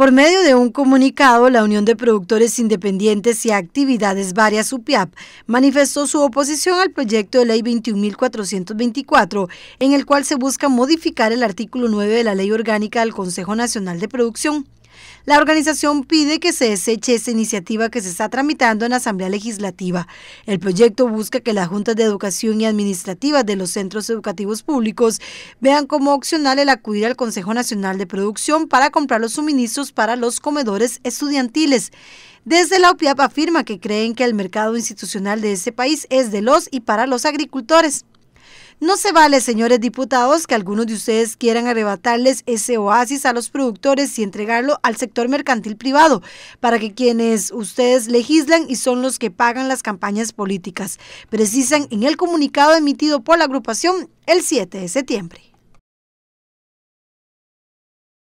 Por medio de un comunicado, la Unión de Productores Independientes y Actividades Varias UPIAP manifestó su oposición al proyecto de ley 21.424, en el cual se busca modificar el artículo 9 de la Ley Orgánica del Consejo Nacional de Producción. La organización pide que se deseche esta iniciativa que se está tramitando en la Asamblea Legislativa. El proyecto busca que las juntas de educación y administrativas de los centros educativos públicos vean como opcional el acudir al Consejo Nacional de Producción para comprar los suministros para los comedores estudiantiles. Desde la OPIAP afirma que creen que el mercado institucional de ese país es de los y para los agricultores. No se vale, señores diputados, que algunos de ustedes quieran arrebatarles ese oasis a los productores y entregarlo al sector mercantil privado, para que quienes ustedes legislan y son los que pagan las campañas políticas, precisan en el comunicado emitido por la agrupación el 7 de septiembre.